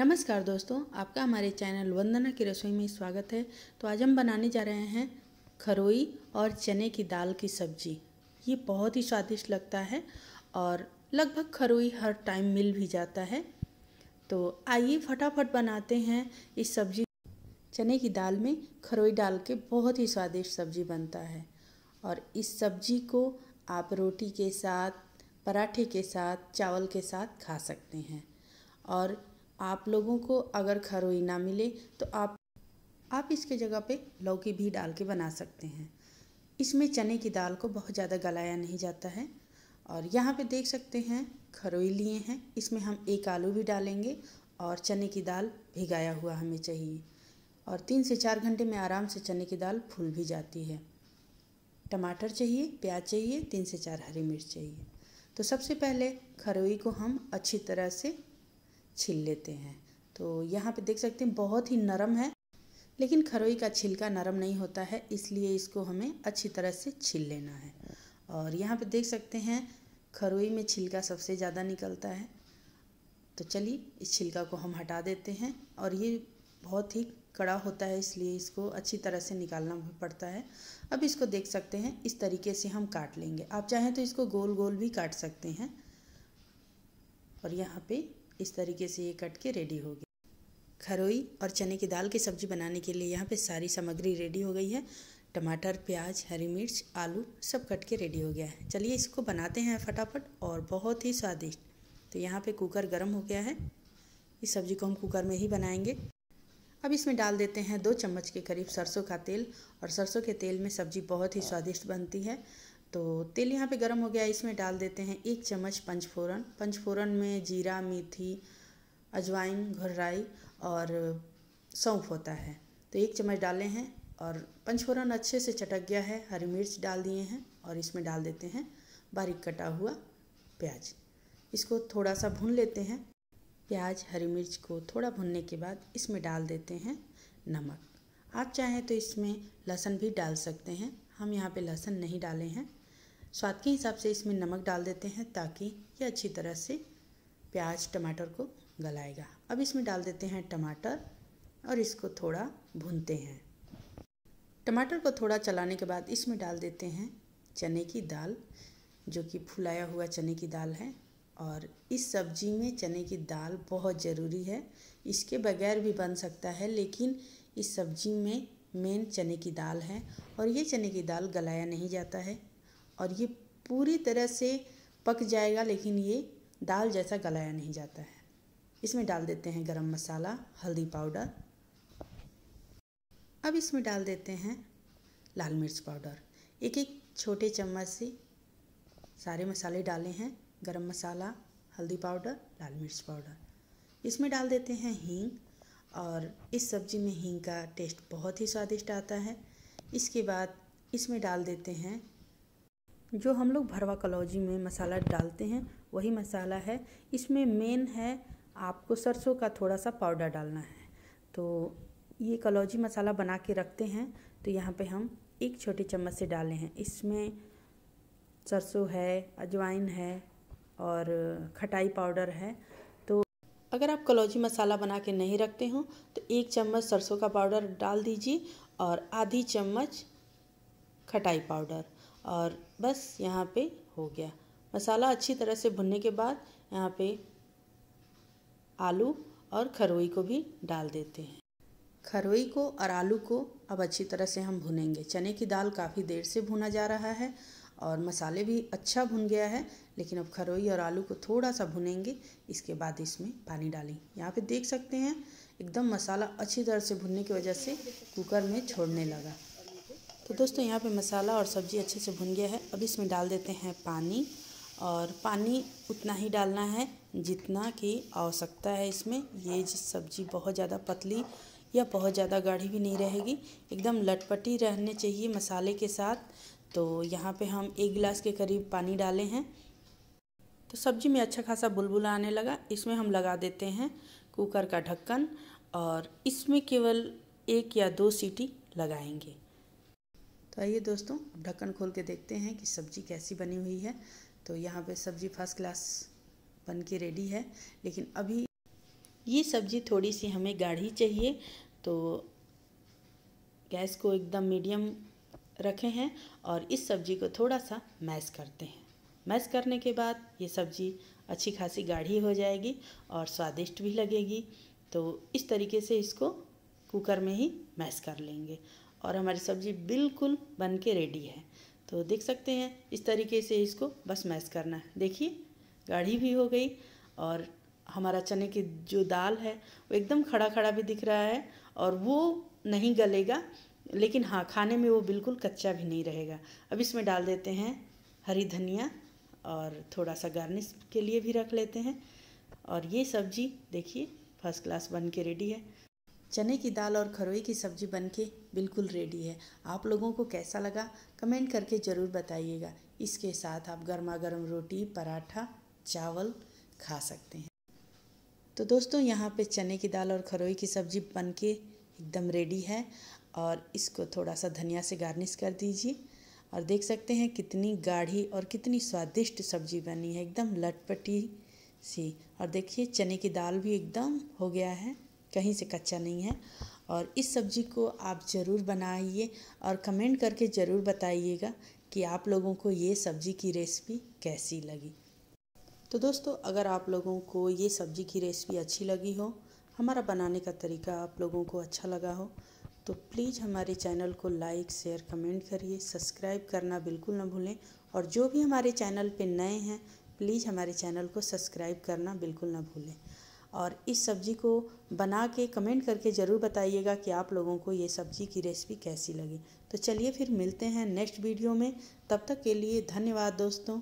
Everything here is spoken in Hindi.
नमस्कार दोस्तों आपका हमारे चैनल वंदना की रसोई में स्वागत है तो आज हम बनाने जा रहे हैं खरोई और चने की दाल की सब्जी ये बहुत ही स्वादिष्ट लगता है और लगभग खरोई हर टाइम मिल भी जाता है तो आइए फटाफट बनाते हैं इस सब्जी चने की दाल में खरोई डाल के बहुत ही स्वादिष्ट सब्जी बनता है और इस सब्जी को आप रोटी के साथ पराठे के साथ चावल के साथ खा सकते हैं और आप लोगों को अगर खरोई ना मिले तो आप आप इसके जगह पे लौकी भी डाल के बना सकते हैं इसमें चने की दाल को बहुत ज़्यादा गलाया नहीं जाता है और यहाँ पे देख सकते हैं खरोई लिए हैं इसमें हम एक आलू भी डालेंगे और चने की दाल भिगाया हुआ हमें चाहिए और तीन से चार घंटे में आराम से चने की दाल फूल भी जाती है टमाटर चाहिए प्याज चाहिए तीन से चार हरी मिर्च चाहिए तो सबसे पहले खरोई को हम अच्छी तरह से छील लेते हैं तो यहाँ पे देख सकते हैं बहुत ही नरम है लेकिन खरोई का छिलका नरम नहीं होता है इसलिए इसको हमें अच्छी तरह से छील लेना है और यहाँ पे देख सकते हैं खरोई में छिलका सबसे ज़्यादा निकलता है तो चलिए इस छिलका को हम हटा देते हैं और ये बहुत ही कड़ा होता है इसलिए इसको अच्छी तरह से निकालना पड़ता है अब इसको देख सकते हैं इस तरीके से हम काट लेंगे आप चाहें तो इसको गोल गोल भी काट सकते हैं और यहाँ पे इस तरीके से ये कट के रेडी होगी खरोई और चने की दाल की सब्ज़ी बनाने के लिए यहाँ पे सारी सामग्री रेडी हो गई है टमाटर प्याज हरी मिर्च आलू सब कट के रेडी हो गया है चलिए इसको बनाते हैं फटाफट और बहुत ही स्वादिष्ट तो यहाँ पे कुकर गर्म हो गया है इस सब्ज़ी को हम कुकर में ही बनाएंगे अब इसमें डाल देते हैं दो चम्मच के करीब सरसों का तेल और सरसों के तेल में सब्ज़ी बहुत ही स्वादिष्ट बनती है तो तेल यहाँ पे गर्म हो गया इसमें डाल देते हैं एक चम्मच पंचफोरन पंचफोरन में जीरा मेथी अजवाइन घर्राई और सौंफ होता है तो एक चम्मच डाले हैं और पंचफोरन अच्छे से चटक गया है हरी मिर्च डाल दिए हैं और इसमें डाल देते हैं बारीक कटा हुआ प्याज इसको थोड़ा सा भून लेते हैं प्याज हरी मिर्च को थोड़ा भुनने के बाद इसमें डाल देते हैं नमक आप चाहें तो इसमें लहसुन भी डाल सकते हैं हम यहाँ पे लहसुन नहीं डाले हैं स्वाद के हिसाब से इसमें नमक डाल देते हैं ताकि ये अच्छी तरह से प्याज टमाटर को गलाएगा अब इसमें डाल देते हैं टमाटर और इसको थोड़ा भूनते हैं टमाटर को थोड़ा चलाने के बाद इसमें डाल देते हैं चने की दाल जो कि फुलाया हुआ चने की दाल है और इस सब्जी में चने की दाल बहुत ज़रूरी है इसके बगैर भी बन सकता है लेकिन इस सब्जी में मेन चने की दाल है और ये चने की दाल गलाया नहीं जाता है और ये पूरी तरह से पक जाएगा लेकिन ये दाल जैसा गलाया नहीं जाता है इसमें डाल देते हैं गरम मसाला हल्दी पाउडर अब इसमें डाल देते हैं लाल मिर्च पाउडर एक एक छोटे चम्मच से सारे मसाले डाले हैं गरम मसाला हल्दी पाउडर लाल मिर्च पाउडर इसमें डाल देते हैं हींग और इस सब्ज़ी में हींग का टेस्ट बहुत ही स्वादिष्ट आता है इसके बाद इसमें डाल देते हैं जो हम लोग भरवा कलौजी में मसाला डालते हैं वही मसाला है इसमें मेन है आपको सरसों का थोड़ा सा पाउडर डालना है तो ये कलौजी मसाला बना के रखते हैं तो यहाँ पे हम एक छोटे चम्मच से डाले हैं इसमें सरसों है अजवाइन है और खटाई पाउडर है तो अगर आप कलौजी मसाला बना के नहीं रखते हो तो एक चम्मच सरसों का पाउडर डाल दीजिए और आधी चम्मच खटाई पाउडर और बस यहाँ पे हो गया मसाला अच्छी तरह से भुनने के बाद यहाँ पे आलू और खरोई को भी डाल देते हैं खरोई को और आलू को अब अच्छी तरह से हम भुनेंगे चने की दाल काफ़ी देर से भुना जा रहा है और मसाले भी अच्छा भुन गया है लेकिन अब खरोई और आलू को थोड़ा सा भुनेंगे इसके बाद इसमें पानी डालें यहाँ पे देख सकते हैं एकदम मसाला अच्छी तरह से भुनने की वजह से कुकर में छोड़ने लगा तो दोस्तों यहाँ पे मसाला और सब्ज़ी अच्छे से भुन गया है अब इसमें डाल देते हैं पानी और पानी उतना ही डालना है जितना कि आवश्यकता है इसमें ये सब्ज़ी बहुत ज़्यादा पतली या बहुत ज़्यादा गाढ़ी भी नहीं रहेगी एकदम लटपटी रहने चाहिए मसाले के साथ तो यहाँ पे हम एक गिलास के करीब पानी डाले हैं तो सब्ज़ी में अच्छा खासा बुलबुला आने लगा इसमें हम लगा देते हैं कुकर का ढक्कन और इसमें केवल एक या दो सीटी लगाएंगे तो आइए दोस्तों ढक्कन खोल के देखते हैं कि सब्ज़ी कैसी बनी हुई है तो यहाँ पे सब्ज़ी फर्स्ट क्लास बन के रेडी है लेकिन अभी ये सब्ज़ी थोड़ी सी हमें गाढ़ी चाहिए तो गैस को एकदम मीडियम रखे हैं और इस सब्ज़ी को थोड़ा सा मैश करते हैं मैश करने के बाद ये सब्ज़ी अच्छी खासी गाढ़ी हो जाएगी और स्वादिष्ट भी लगेगी तो इस तरीके से इसको कुकर में ही मैश कर लेंगे और हमारी सब्ज़ी बिल्कुल बन के रेडी है तो देख सकते हैं इस तरीके से इसको बस मैश करना है देखिए गाढ़ी भी हो गई और हमारा चने की जो दाल है वो एकदम खड़ा खड़ा भी दिख रहा है और वो नहीं गलेगा लेकिन हाँ खाने में वो बिल्कुल कच्चा भी नहीं रहेगा अब इसमें डाल देते हैं हरी धनिया और थोड़ा सा गार्निश के लिए भी रख लेते हैं और ये सब्जी देखिए फर्स्ट क्लास बन के रेडी है चने की दाल और खरोई की सब्जी बनके बिल्कुल रेडी है आप लोगों को कैसा लगा कमेंट करके ज़रूर बताइएगा इसके साथ आप गर्मा गर्म रोटी पराठा चावल खा सकते हैं तो दोस्तों यहाँ पे चने की दाल और खरोई की सब्जी बनके एकदम रेडी है और इसको थोड़ा सा धनिया से गार्निश कर दीजिए और देख सकते हैं कितनी गाढ़ी और कितनी स्वादिष्ट सब्जी बनी है एकदम लटपटी सी और देखिए चने की दाल भी एकदम हो गया है कहीं से कच्चा नहीं है और इस सब्ज़ी को आप ज़रूर बनाइए और कमेंट करके ज़रूर बताइएगा कि आप लोगों को ये सब्ज़ी की रेसिपी कैसी लगी तो दोस्तों अगर आप लोगों को ये सब्ज़ी की रेसिपी अच्छी लगी हो हमारा बनाने का तरीका आप लोगों को अच्छा लगा हो तो प्लीज़ हमारे चैनल को लाइक शेयर कमेंट करिए सब्सक्राइब करना बिल्कुल ना भूलें और जो भी हमारे चैनल पर नए हैं प्लीज़ हमारे चैनल को सब्सक्राइब करना बिल्कुल ना भूलें और इस सब्ज़ी को बना के कमेंट करके ज़रूर बताइएगा कि आप लोगों को ये सब्ज़ी की रेसिपी कैसी लगी तो चलिए फिर मिलते हैं नेक्स्ट वीडियो में तब तक के लिए धन्यवाद दोस्तों